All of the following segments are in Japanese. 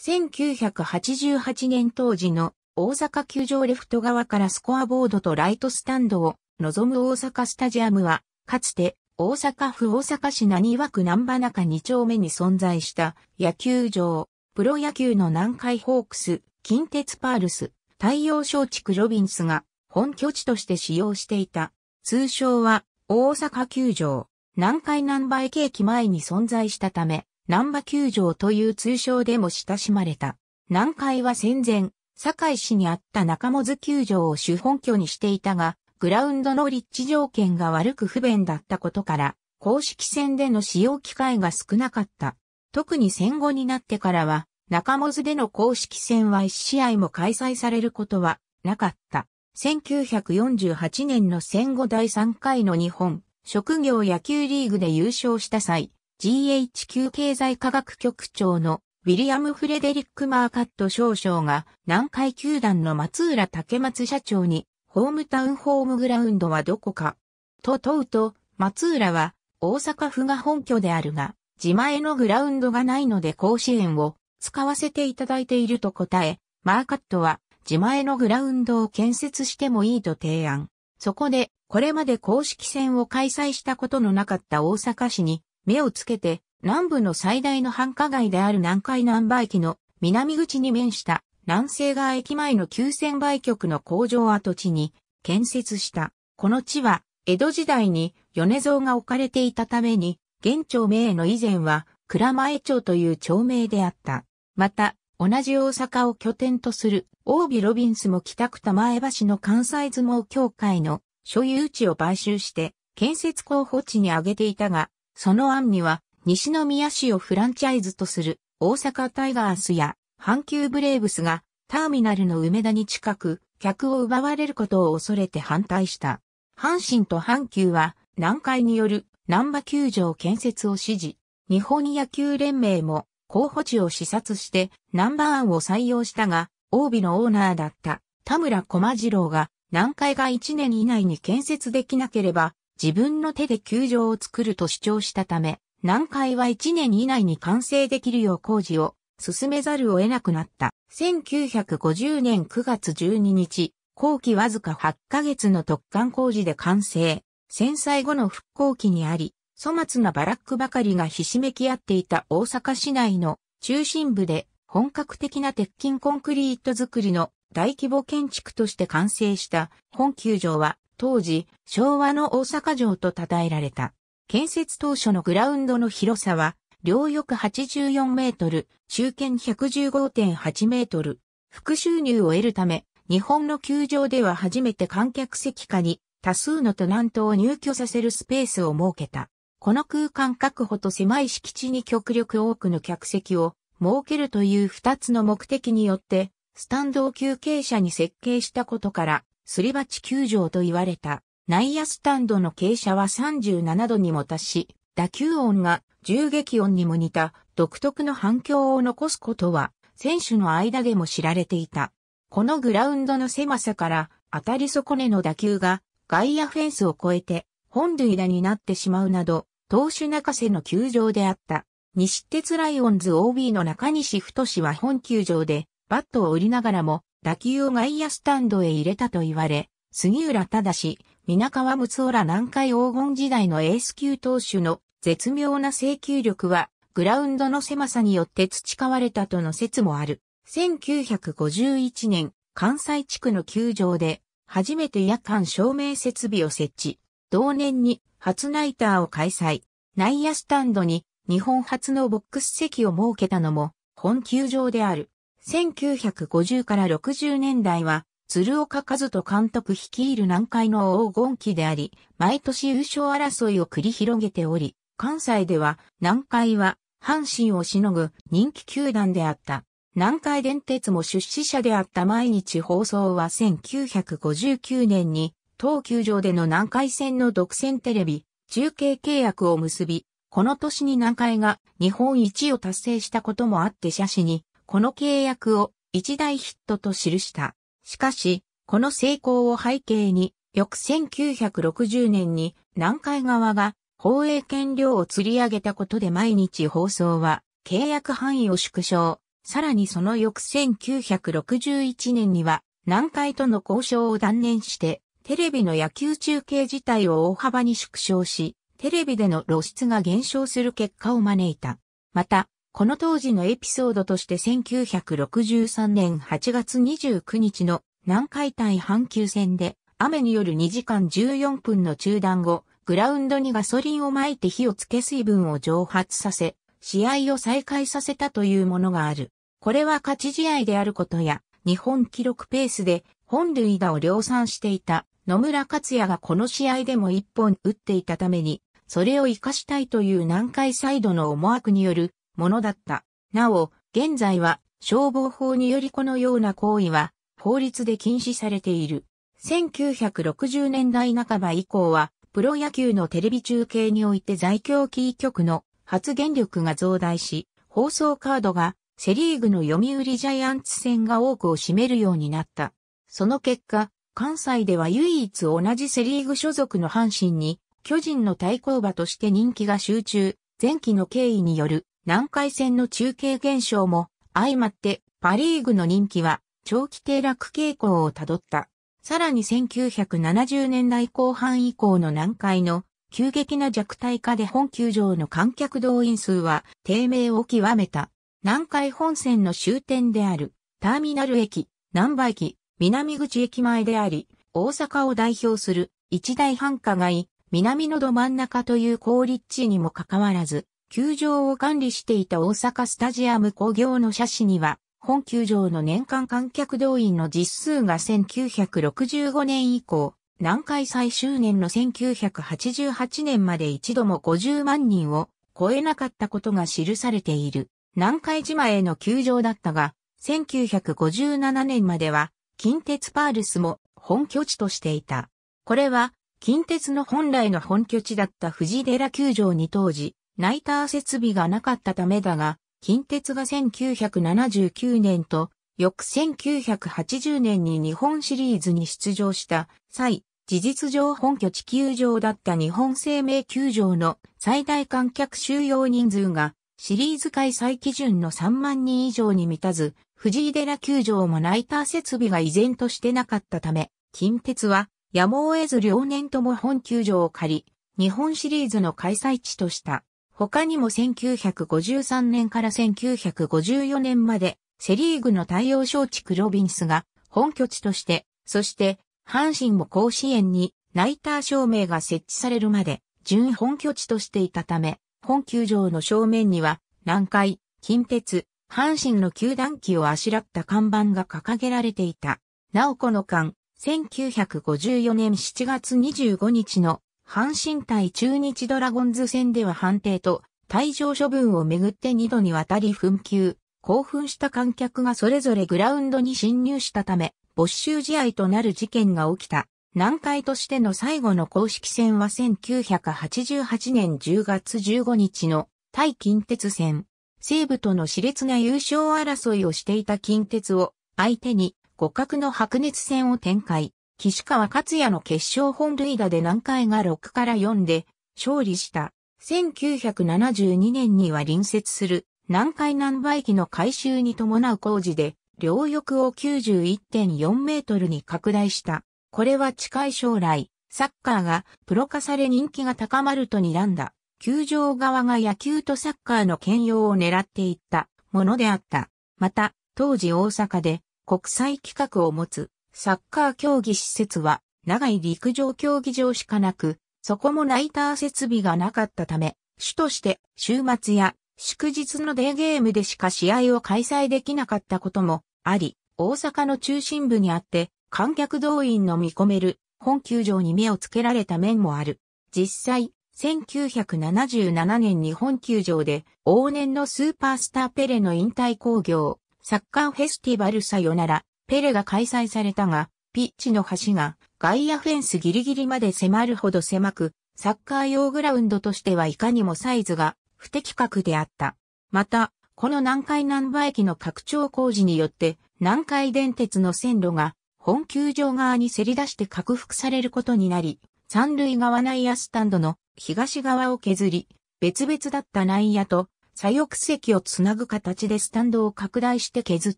1988年当時の大阪球場レフト側からスコアボードとライトスタンドを望む大阪スタジアムは、かつて大阪府大阪市何曰く南波中2丁目に存在した野球場、プロ野球の南海ホークス、近鉄パールス、太陽小畜ロビンスが本拠地として使用していた。通称は大阪球場、南海南波駅駅前に存在したため、南波球場という通称でも親しまれた。南海は戦前、堺市にあった中本球場を主本拠にしていたが、グラウンドの立地条件が悪く不便だったことから、公式戦での使用機会が少なかった。特に戦後になってからは、中本での公式戦は1試合も開催されることはなかった。1948年の戦後第3回の日本職業野球リーグで優勝した際、GHQ 経済科学局長のウィリアム・フレデリック・マーカット少将が南海球団の松浦竹松社長にホームタウンホームグラウンドはどこかと問うと松浦は大阪府が本拠であるが自前のグラウンドがないので甲子園を使わせていただいていると答えマーカットは自前のグラウンドを建設してもいいと提案。そこでこれまで公式戦を開催したことのなかった大阪市に目をつけて、南部の最大の繁華街である南海南波駅の南口に面した南西側駅前の急船売局の工場跡地に建設した。この地は江戸時代に米蔵が置かれていたために、現町名の以前は倉前町という町名であった。また、同じ大阪を拠点とする大尾ロビンスも北区玉江橋の関西相撲協会の所有地を買収して建設候補地に挙げていたが、その案には、西宮市をフランチャイズとする大阪タイガースや阪急ブレーブスがターミナルの梅田に近く客を奪われることを恐れて反対した。阪神と阪急は南海による南波球場建設を指示。日本野球連盟も候補地を視察して南波案を採用したが、帯のオーナーだった田村駒次郎が南海が1年以内に建設できなければ自分の手で球場を作ると主張したため、南海は1年以内に完成できるよう工事を進めざるを得なくなった。1950年9月12日、後期わずか8ヶ月の突貫工事で完成。戦災後の復興期にあり、粗末なバラックばかりがひしめき合っていた大阪市内の中心部で本格的な鉄筋コンクリート作りの大規模建築として完成した本球場は当時、昭和の大阪城と称えられた。建設当初のグラウンドの広さは、両翼84メートル、中堅115.8メートル。副収入を得るため、日本の球場では初めて観客席下に多数の都ナントを入居させるスペースを設けた。この空間確保と狭い敷地に極力多くの客席を設けるという二つの目的によって、スタンドを休憩者に設計したことから、すり鉢球場と言われた内野スタンドの傾斜は37度にも達し、打球音が銃撃音にも似た独特の反響を残すことは選手の間でも知られていた。このグラウンドの狭さから当たり損ねの打球が外野フェンスを越えて本塁打になってしまうなど、投手泣かせの球場であった。西鉄ライオンズ OB の中西太は本球場でバットを売りながらも打球を外野スタンドへ入れたと言われ、杉浦正、皆川睦夫ら南海黄金時代のエース級投手の絶妙な制球力は、グラウンドの狭さによって培われたとの説もある。1951年、関西地区の球場で、初めて夜間照明設備を設置。同年に初ナイターを開催。内野スタンドに日本初のボックス席を設けたのも本球場である。1950から60年代は、鶴岡和人監督率いる南海の黄金期であり、毎年優勝争いを繰り広げており、関西では南海は阪神をしのぐ人気球団であった。南海電鉄も出資者であった毎日放送は1959年に東球場での南海線の独占テレビ、中継契約を結び、この年に南海が日本一を達成したこともあって写真にこの契約を一大ヒットと記した。しかし、この成功を背景に、翌1960年に南海側が放映権料を釣り上げたことで毎日放送は契約範囲を縮小。さらにその翌1961年には南海との交渉を断念してテレビの野球中継自体を大幅に縮小し、テレビでの露出が減少する結果を招いた。また、この当時のエピソードとして1963年8月29日の南海対阪急線で雨による2時間14分の中断後、グラウンドにガソリンをまいて火をつけ水分を蒸発させ、試合を再開させたというものがある。これは勝ち試合であることや、日本記録ペースで本塁打を量産していた野村克也がこの試合でも1本打っていたために、それを活かしたいという南海サイドの思惑によるものだった。なお、現在は消防法によりこのような行為は法律で禁止されている。1960年代半ば以降は、プロ野球のテレビ中継において在京キー局の発言力が増大し、放送カードがセリーグの読売ジャイアンツ戦が多くを占めるようになった。その結果、関西では唯一同じセリーグ所属の阪神に、巨人の対抗馬として人気が集中、前期の経緯による南海戦の中継現象も相まってパリーグの人気は長期低落傾向をたどった。さらに1970年代後半以降の南海の急激な弱体化で本球場の観客動員数は低迷を極めた。南海本線の終点であるターミナル駅、南波駅、南口駅前であり、大阪を代表する一大繁華街、南のど真ん中という好立地にもかかわらず、球場を管理していた大阪スタジアム工業の写真には、本球場の年間観客動員の実数が1965年以降、南海最終年の1988年まで一度も50万人を超えなかったことが記されている。南海島への球場だったが、1957年までは近鉄パールスも本拠地としていた。これは近鉄の本来の本拠地だった藤寺球場に当時、ナイター設備がなかったためだが、近鉄が1979年と、翌1980年に日本シリーズに出場した際、事実上本拠地球場だった日本生命球場の最大観客収容人数がシリーズ開催基準の3万人以上に満たず、藤井寺球場もナイター設備が依然としてなかったため、近鉄はやむを得ず両年とも本球場を借り、日本シリーズの開催地とした。他にも1953年から1954年までセリーグの太陽小地区ロビンスが本拠地として、そして阪神も甲子園にナイター照明が設置されるまで準本拠地としていたため、本球場の正面には南海、近鉄、阪神の球団旗をあしらった看板が掲げられていた。なおこの間、1954年7月25日の阪神対中日ドラゴンズ戦では判定と、退場処分をめぐって2度にわたり紛糾、興奮した観客がそれぞれグラウンドに侵入したため、没収試合となる事件が起きた。南海としての最後の公式戦は1988年10月15日の対近鉄戦。西部との熾烈な優勝争いをしていた近鉄を相手に互角の白熱戦を展開。岸川克也の決勝本塁打で南海が6から4で勝利した。1972年には隣接する南海南波駅の改修に伴う工事で両翼を91.4メートルに拡大した。これは近い将来、サッカーがプロ化され人気が高まると睨んだ。球場側が野球とサッカーの兼用を狙っていったものであった。また、当時大阪で国際企画を持つサッカー競技施設は、長い陸上競技場しかなく、そこもナイター設備がなかったため、主として週末や祝日のデーゲームでしか試合を開催できなかったこともあり、大阪の中心部にあって観客動員の見込める本球場に目をつけられた面もある。実際、1977年に本球場で往年のスーパースターペレの引退興行、サッカーフェスティバルさよなら、ペレが開催されたが、ピッチの端が外野フェンスギリギリまで迫るほど狭く、サッカー用グラウンドとしてはいかにもサイズが不適格であった。また、この南海南波駅の拡張工事によって、南海電鉄の線路が本球場側にせり出して拡幅されることになり、三塁側内野スタンドの東側を削り、別々だった内野と左翼席をつなぐ形でスタンドを拡大して削っ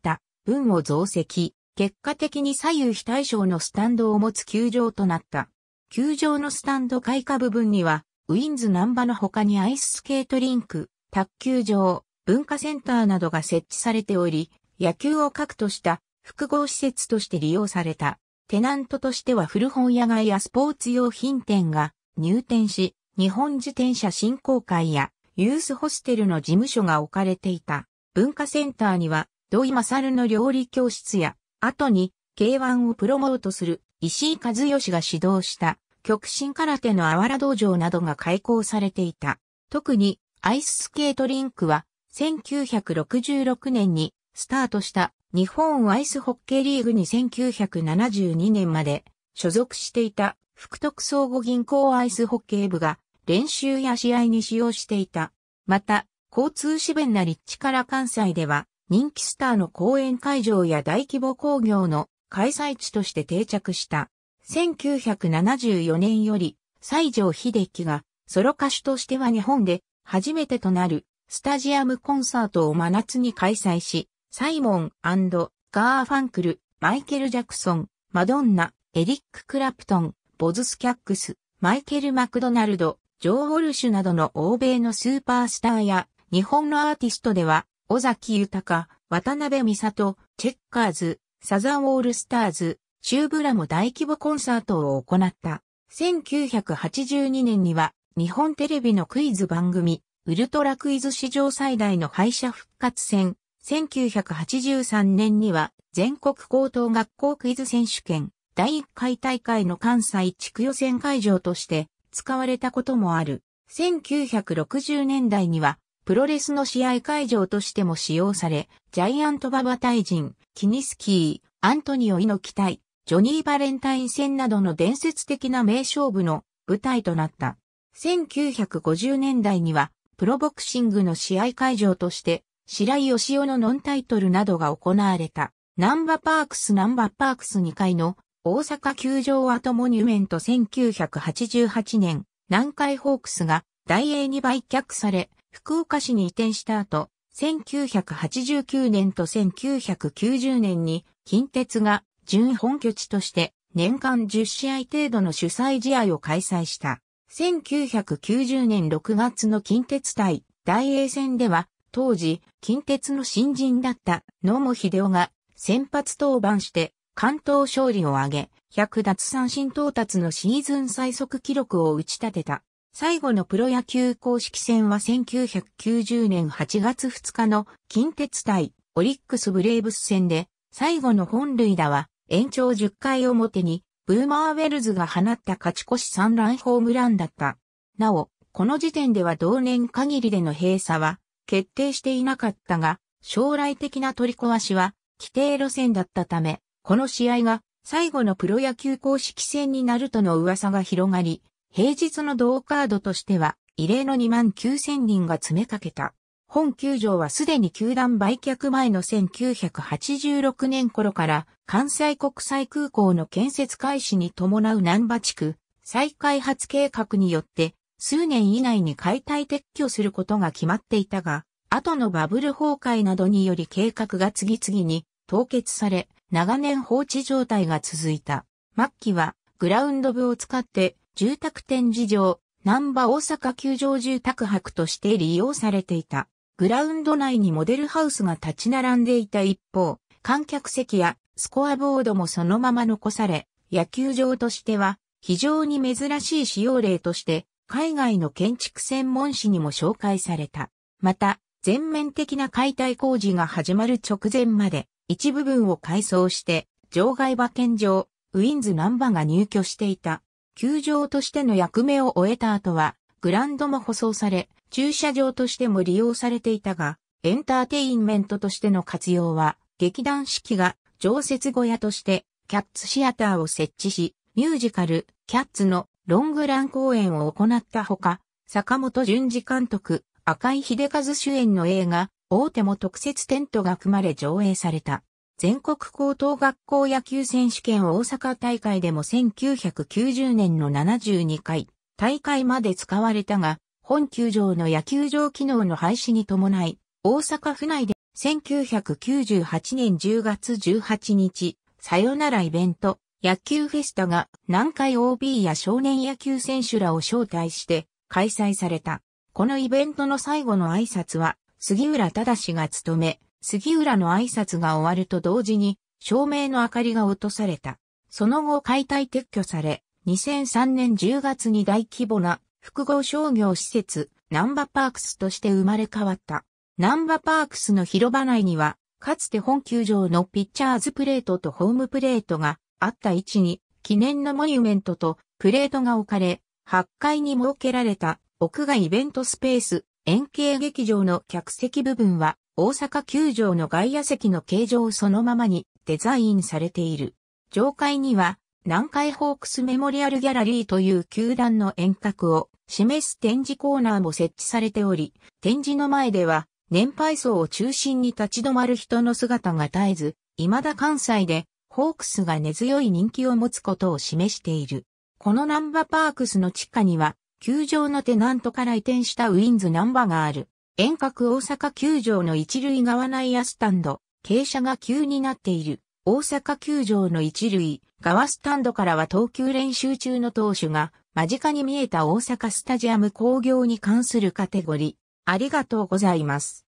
た分を増積。結果的に左右非対称のスタンドを持つ球場となった。球場のスタンド開花部分には、ウィンズ南波の他にアイススケートリンク、卓球場、文化センターなどが設置されており、野球を核とした複合施設として利用された。テナントとしては古本屋街やスポーツ用品店が入店し、日本自転車振興会やユースホステルの事務所が置かれていた。文化センターには、土井勝の料理教室や後に K1 をプロモートする石井和義が指導した極真空手のあわら道場などが開校されていた。特にアイススケートリンクは1966年にスタートした日本アイスホッケーリーグに1972年まで所属していた福徳総合銀行アイスホッケー部が練習や試合に使用していた。また、交通支弁な立地から関西では人気スターの講演会場や大規模工業の開催地として定着した。1974年より西城秀樹がソロ歌手としては日本で初めてとなるスタジアムコンサートを真夏に開催し、サイモンガーファンクル、マイケル・ジャクソン、マドンナ、エリック・クラプトン、ボズス・キャックス、マイケル・マクドナルド、ジョー・ウォルシュなどの欧米のスーパースターや日本のアーティストでは尾崎豊、渡辺美里、チェッカーズ、サザンオールスターズ、シューブラも大規模コンサートを行った。1982年には日本テレビのクイズ番組、ウルトラクイズ史上最大の敗者復活戦。1983年には全国高等学校クイズ選手権第1回大会の関西地区予選会場として使われたこともある。1960年代にはプロレスの試合会場としても使用され、ジャイアント・ババ大人、キニスキー、アントニオ・イノキ対、ジョニー・バレンタイン戦などの伝説的な名勝負の舞台となった。1950年代には、プロボクシングの試合会場として、白井義雄のノンタイトルなどが行われた、ナンバパークスナンバパークス2階の大阪球場アトモニュメント1988年、南海ホークスが大英に売却され、福岡市に移転した後、1989年と1990年に近鉄が準本拠地として年間10試合程度の主催試合を開催した。1990年6月の近鉄対大英戦では当時近鉄の新人だった野茂秀夫が先発登板して関東勝利を挙げ100奪三振到達のシーズン最速記録を打ち立てた。最後のプロ野球公式戦は1990年8月2日の近鉄対オリックスブレーブス戦で、最後の本塁打は延長10回表にブーマーウェルズが放った勝ち越し3ランホームランだった。なお、この時点では同年限りでの閉鎖は決定していなかったが、将来的な取り壊しは規定路線だったため、この試合が最後のプロ野球公式戦になるとの噂が広がり、平日の同カードとしては、異例の2万9000人が詰めかけた。本球場はすでに球団売却前の1986年頃から関西国際空港の建設開始に伴う南波地区再開発計画によって数年以内に解体撤去することが決まっていたが、後のバブル崩壊などにより計画が次々に凍結され、長年放置状態が続いた。末期はグラウンド部を使って住宅展示場、南波大阪球場住宅泊として利用されていた。グラウンド内にモデルハウスが立ち並んでいた一方、観客席やスコアボードもそのまま残され、野球場としては非常に珍しい使用例として海外の建築専門誌にも紹介された。また、全面的な解体工事が始まる直前まで一部分を改装して、場外馬券場、ウィンズナンバが入居していた。球場としての役目を終えた後は、グランドも舗装され、駐車場としても利用されていたが、エンターテインメントとしての活用は、劇団四季が常設小屋として、キャッツシアターを設置し、ミュージカル、キャッツのロングラン公演を行ったほか、坂本淳二監督、赤井秀和主演の映画、大手も特設テントが組まれ上映された。全国高等学校野球選手権大阪大会でも1990年の72回大会まで使われたが、本球場の野球場機能の廃止に伴い、大阪府内で1998年10月18日、さよならイベント、野球フェスタが南海 OB や少年野球選手らを招待して開催された。このイベントの最後の挨拶は、杉浦正が務め、杉浦の挨拶が終わると同時に、照明の明かりが落とされた。その後解体撤去され、2003年10月に大規模な複合商業施設、ナンバパークスとして生まれ変わった。ナンバパークスの広場内には、かつて本球場のピッチャーズプレートとホームプレートがあった位置に、記念のモニュメントとプレートが置かれ、8階に設けられた屋外イベントスペース、円形劇場の客席部分は大阪球場の外野席の形状そのままにデザインされている。上階には南海ホークスメモリアルギャラリーという球団の遠隔を示す展示コーナーも設置されており、展示の前では年配層を中心に立ち止まる人の姿が絶えず、未だ関西でホークスが根強い人気を持つことを示している。このナンバパークスの地下には、球場のテナントから移転したウィンズナンバがある。遠隔大阪球場の一塁側内野スタンド、傾斜が急になっている。大阪球場の一塁側スタンドからは投球練習中の投手が間近に見えた大阪スタジアム工業に関するカテゴリー。ありがとうございます。